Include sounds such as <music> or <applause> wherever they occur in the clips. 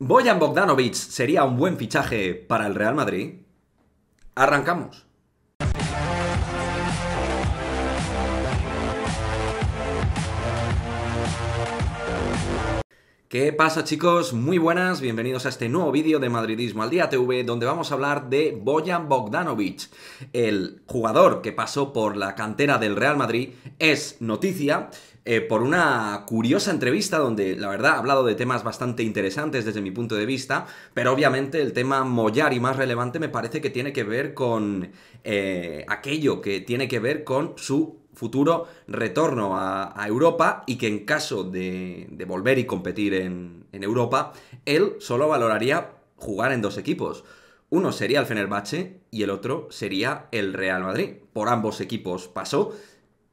Boyan Bogdanovic sería un buen fichaje para el Real Madrid. Arrancamos. ¿Qué pasa chicos? Muy buenas, bienvenidos a este nuevo vídeo de Madridismo al Día TV donde vamos a hablar de Boyan Bogdanovic. El jugador que pasó por la cantera del Real Madrid es noticia eh, por una curiosa entrevista donde, la verdad, ha hablado de temas bastante interesantes desde mi punto de vista, pero obviamente el tema mollar y más relevante me parece que tiene que ver con eh, aquello que tiene que ver con su futuro retorno a, Europa y que en caso de, volver y competir en, en, Europa, él solo valoraría jugar en dos equipos. Uno sería el Fenerbahce y el otro sería el Real Madrid. Por ambos equipos pasó.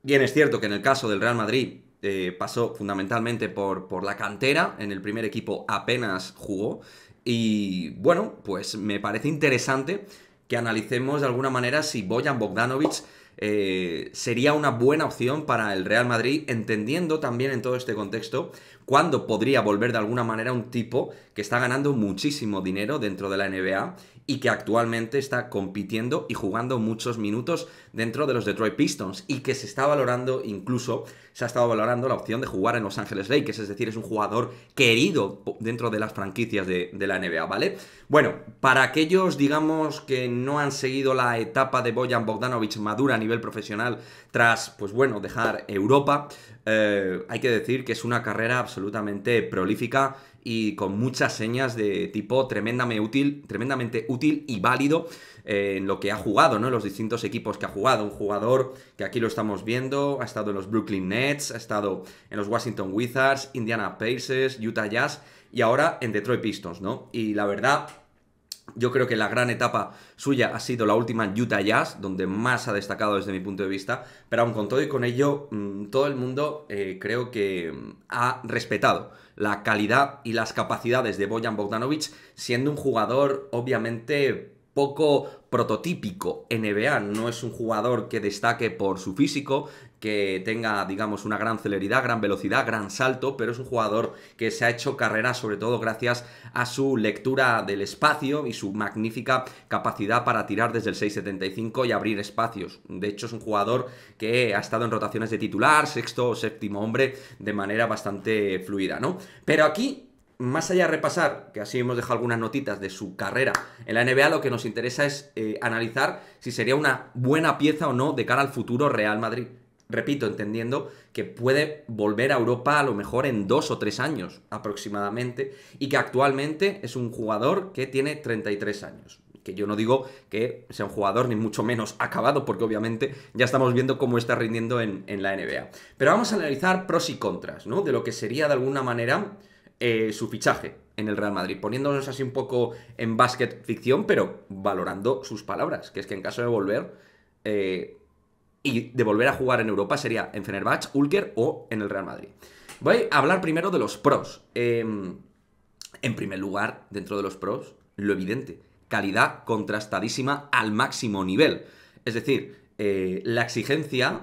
Bien es cierto que en el caso del Real Madrid eh, pasó fundamentalmente por, por la cantera, en el primer equipo apenas jugó. Y bueno, pues me parece interesante que analicemos de alguna manera si Boyan Bogdanovic eh, sería una buena opción para el Real Madrid, entendiendo también en todo este contexto cuándo podría volver de alguna manera un tipo que está ganando muchísimo dinero dentro de la NBA y que actualmente está compitiendo y jugando muchos minutos dentro de los Detroit Pistons y que se está valorando incluso, se ha estado valorando la opción de jugar en Los Ángeles Lakers, es decir, es un jugador querido dentro de las franquicias de, de la NBA, ¿vale? Bueno, para aquellos, digamos, que no han seguido la etapa de Boyan Bogdanovich madura a nivel profesional tras, pues bueno, dejar Europa, eh, hay que decir que es una carrera absolutamente prolífica y con muchas señas de tipo tremendamente útil, tremendamente útil y válido eh, en lo que ha jugado, ¿no? En los distintos equipos que ha jugado. Un jugador que aquí lo estamos viendo, ha estado en los Brooklyn Nets, ha estado en los Washington Wizards, Indiana Pacers, Utah Jazz y ahora en Detroit Pistons, ¿no? Y la verdad yo creo que la gran etapa suya ha sido la última en Utah Jazz, donde más ha destacado desde mi punto de vista, pero aún con todo y con ello, mm, todo el mundo eh, creo que mm, ha respetado la calidad y las capacidades de Bojan Bogdanovic, siendo un jugador obviamente poco prototípico NBA, no es un jugador que destaque por su físico, que tenga, digamos, una gran celeridad, gran velocidad, gran salto, pero es un jugador que se ha hecho carrera sobre todo gracias a su lectura del espacio y su magnífica capacidad para tirar desde el 6.75 y abrir espacios. De hecho, es un jugador que ha estado en rotaciones de titular, sexto o séptimo hombre, de manera bastante fluida, ¿no? Pero aquí más allá de repasar, que así hemos dejado algunas notitas de su carrera en la NBA, lo que nos interesa es eh, analizar si sería una buena pieza o no de cara al futuro Real Madrid. Repito, entendiendo que puede volver a Europa a lo mejor en dos o tres años aproximadamente y que actualmente es un jugador que tiene 33 años que yo no digo que sea un jugador ni mucho menos acabado, porque obviamente ya estamos viendo cómo está rindiendo en, en, la NBA. Pero vamos a analizar pros y contras, ¿no? De lo que sería de alguna manera eh, su fichaje en el Real Madrid, poniéndonos así un poco en basket ficción, pero valorando sus palabras, que es que en caso de volver eh, y de volver a jugar en Europa sería en Fenerbahce, Ulker o en el Real Madrid. Voy a hablar primero de los pros. Em, en primer lugar, dentro de los pros, lo evidente, calidad contrastadísima al máximo nivel. Es decir, eh, la exigencia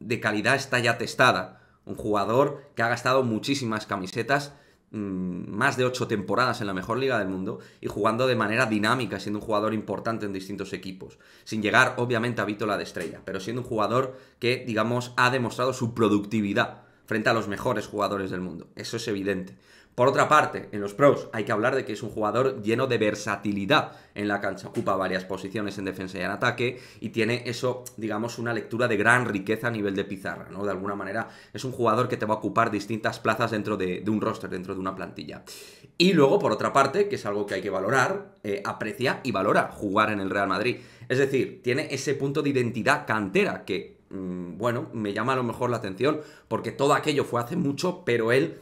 de calidad está ya testada. Un jugador que ha gastado muchísimas camisetas Mm, más de ocho temporadas en la mejor liga del mundo y jugando de manera dinámica, siendo un jugador importante en distintos equipos, sin llegar obviamente a Vítola de estrella, pero siendo un jugador que, digamos, ha demostrado su productividad frente a los mejores jugadores del mundo. Eso es evidente. Por otra parte, en los pros hay que hablar de que es un jugador lleno de versatilidad en la cancha, ocupa varias posiciones en defensa y en ataque y tiene eso, digamos, una lectura de gran riqueza a nivel de pizarra, ¿no? De alguna manera es un jugador que te va a ocupar distintas plazas dentro de, un roster, dentro de una plantilla. Y luego, por otra parte, que es algo que hay que valorar, eh, aprecia y valora jugar en el Real Madrid. Es decir, tiene ese punto de identidad cantera que, mm, bueno, me llama a lo mejor la atención porque todo aquello fue hace mucho, pero él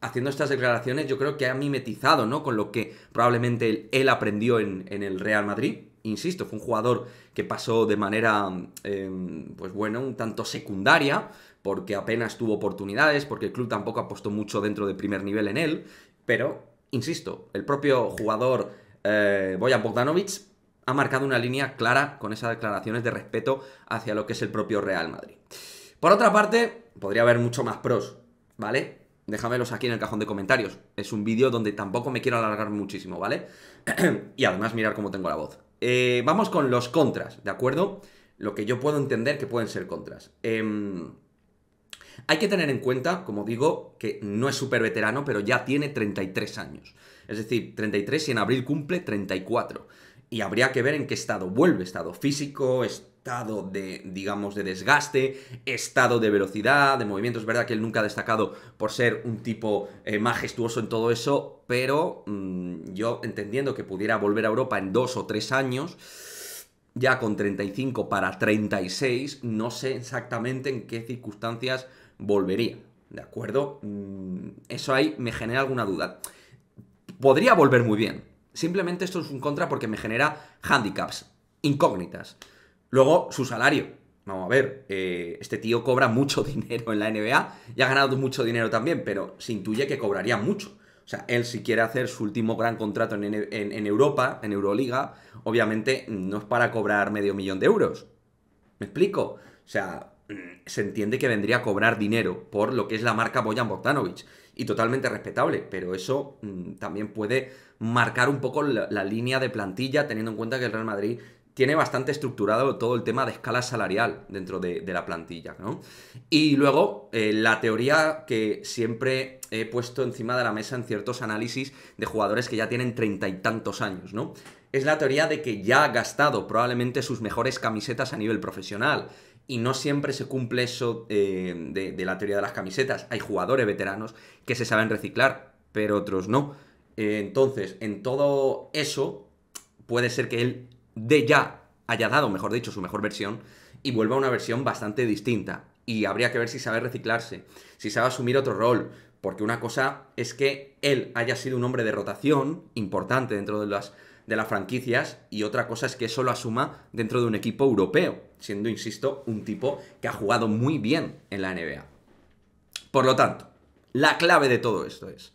haciendo estas declaraciones, yo creo que ha mimetizado, ¿no? Con lo que probablemente él, aprendió en, el Real Madrid. Insisto, fue un jugador que pasó de manera, em, pues bueno, un tanto secundaria, porque apenas tuvo oportunidades, porque el club tampoco apostó mucho dentro de primer nivel en él, pero, insisto, el propio jugador eh, Boyan Bogdanovic ha marcado una línea clara con esas declaraciones de respeto hacia lo que es el propio Real Madrid. Por otra parte, podría haber mucho más pros, ¿vale? déjamelos aquí en el cajón de comentarios. Es un vídeo donde tampoco me quiero alargar muchísimo, ¿vale? <clears throat> y además mirar cómo tengo la voz. Eh, vamos con los contras, ¿de acuerdo? Lo que yo puedo entender que pueden ser contras. Em, hay que tener en cuenta, como digo, que no es súper veterano, pero ya tiene 33 años. Es decir, 33 y en abril cumple 34. Y habría que ver en qué estado vuelve, estado físico, estado estado de, digamos, de desgaste, estado de velocidad, de movimiento. Es verdad que él nunca ha destacado por ser un tipo eh, majestuoso en todo eso, pero mm, yo entendiendo que pudiera volver a Europa en dos o tres años, ya con 35 para 36, no sé exactamente en qué circunstancias volvería. ¿De acuerdo? Mm, eso ahí me genera alguna duda. Podría volver muy bien. Simplemente esto es un contra porque me genera handicaps, incógnitas. Luego, su salario. Vamos a ver, eh, este tío cobra mucho <laughs> dinero en la NBA y ha ganado mucho dinero también, pero se intuye que cobraría mucho. O sea, él si quiere hacer su último gran contrato en, Europa, en Euroliga, obviamente no es para cobrar medio millón de euros. ¿Me explico? O sea, mm, se entiende que vendría a cobrar dinero por lo que es la marca Boyan Bogdanovic. Y totalmente respetable, pero eso mm, también puede marcar un poco la, línea de plantilla, teniendo en cuenta que el Real Madrid tiene bastante estructurado todo el tema de escala salarial dentro de, la plantilla, ¿no? Y luego, eh, la teoría que siempre he puesto encima de la mesa en ciertos análisis de jugadores que ya tienen treinta y tantos años, ¿no? Es la teoría de que ya ha gastado probablemente sus mejores camisetas a nivel profesional. Y no siempre se cumple eso eh, de, la teoría de las camisetas. Hay jugadores veteranos que se saben reciclar, pero otros no. Eh, entonces, en todo eso, puede ser que él de ya haya dado, mejor dicho, su mejor versión y vuelva a una versión bastante distinta. Y habría que ver si sabe reciclarse, si sabe asumir otro rol, porque una cosa es que él haya sido un hombre de rotación importante dentro de las, de las franquicias y otra cosa es que eso lo asuma dentro de un equipo europeo, siendo, insisto, un tipo que ha jugado muy bien en la NBA. Por lo tanto, la clave de todo esto es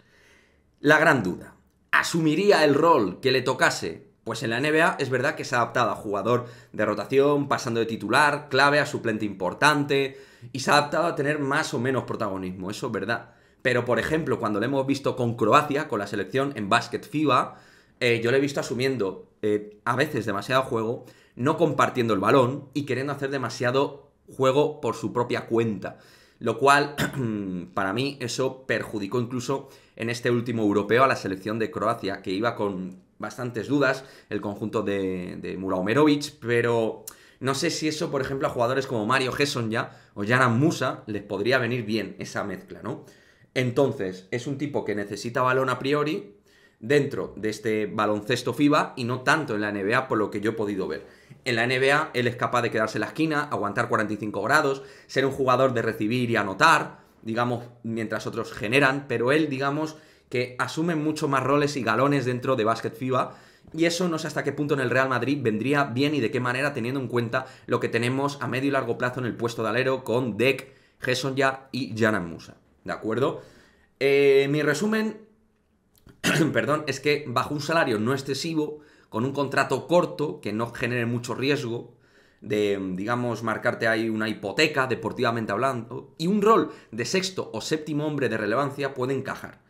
la gran duda. ¿Asumiría el rol que le tocase pues en la NBA es verdad que se ha adaptado a jugador de rotación, pasando de titular, clave a suplente importante, y se ha adaptado a tener más o menos protagonismo, eso es verdad. Pero por ejemplo, cuando lo hemos visto con Croacia, con la selección en básquet FIBA, eh, yo le he visto asumiendo eh, a veces demasiado juego, no compartiendo el balón y queriendo hacer demasiado juego por su propia cuenta lo cual <clears throat> para mí eso perjudicó incluso en este último europeo a la selección de Croacia, que iba con bastantes dudas el conjunto de, de Muraomerovic, pero no sé si eso, por ejemplo, a jugadores como Mario Gesson ya o Yaran Musa les podría venir bien esa mezcla, ¿no? Entonces, es un tipo que necesita balón a priori dentro de este baloncesto FIBA y no tanto en la NBA por lo que yo he podido ver. En la NBA él es capaz de quedarse en la esquina, aguantar 45 grados, ser un jugador de recibir y anotar, digamos, mientras otros generan, pero él, digamos, que asume mucho más roles y galones dentro de Basket FIBA. Y eso no sé hasta qué punto en el Real Madrid vendría bien y de qué manera, teniendo en cuenta lo que tenemos a medio y largo plazo en el puesto de alero con Deck, Gerson Ya y Janan Musa. ¿De acuerdo? Eh, mi resumen, <clears throat> perdón, es que bajo un salario no excesivo, con un contrato corto que no genere mucho riesgo de, digamos, marcarte ahí una hipoteca, deportivamente hablando, y un rol de sexto o séptimo hombre de relevancia puede encajar.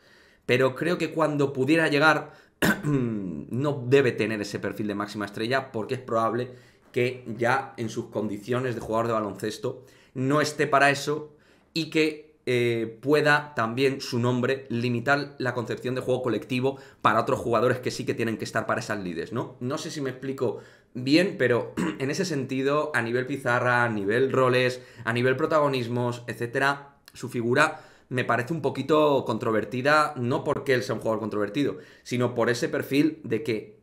Pero creo que cuando pudiera llegar <clears throat> no debe tener ese perfil de máxima estrella porque es probable que ya en sus condiciones de jugador de baloncesto no esté para eso y que eh, pueda también su nombre limitar la concepción de juego colectivo para otros jugadores que sí que tienen que estar para esas lides, ¿no? No sé si me explico bien, pero <clears throat> en ese sentido, a nivel pizarra, a nivel roles, a nivel protagonismos, etcétera, su figura me parece un poquito controvertida, no porque él sea un jugador controvertido, sino por ese perfil de que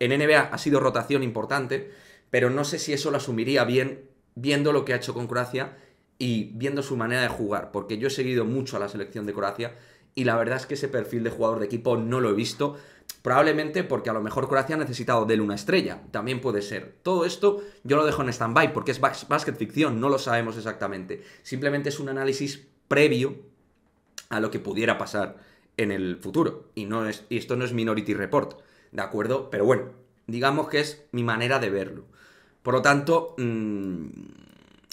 en NBA ha sido rotación importante, pero no sé si eso lo asumiría bien viendo lo que ha hecho con Croacia y viendo su manera de jugar, porque yo he seguido mucho a la selección de Croacia y la verdad es que ese perfil de jugador de equipo no lo he visto, probablemente porque a lo mejor Croacia ha necesitado de él una estrella, también puede ser. Todo esto yo lo dejo en stand-by porque es basket ficción, no lo sabemos exactamente. Simplemente es un análisis previo a lo que pudiera pasar en el futuro y, no es, esto no es Minority Report, ¿de acuerdo? Pero bueno, digamos que es mi manera de verlo. Por lo tanto, mm,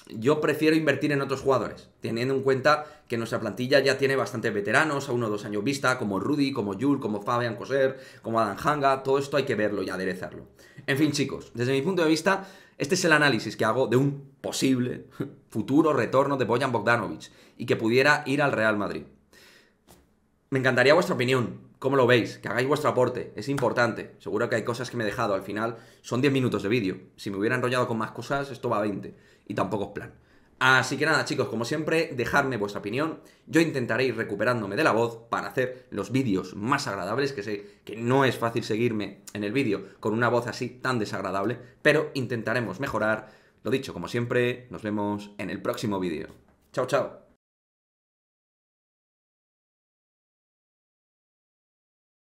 yo prefiero invertir en otros jugadores, teniendo en cuenta que nuestra plantilla ya tiene bastantes veteranos, a uno o dos años vista, como Rudy, como Jul, como Fabian Coser, como Adam Hanga, todo esto hay que verlo y aderezarlo. En fin, chicos, desde mi punto de vista, este es el análisis que hago de un posible <laughs> futuro retorno de Bojan Bogdanovic y que pudiera ir al Real Madrid. Me encantaría vuestra opinión, ¿Cómo lo veis? Que hagáis vuestro aporte, es importante. Seguro que hay cosas que me he dejado, al final son 10 minutos de vídeo. Si me hubiera enrollado con más cosas, esto va a 20 y tampoco es plan. Así que nada chicos, como siempre, dejadme vuestra opinión, yo intentaré ir recuperándome de la voz para hacer los vídeos más agradables, que sé que no es fácil seguirme en el vídeo con una voz así tan desagradable, pero intentaremos mejorar. Lo dicho, como siempre, nos vemos en el próximo vídeo. Chao, chao.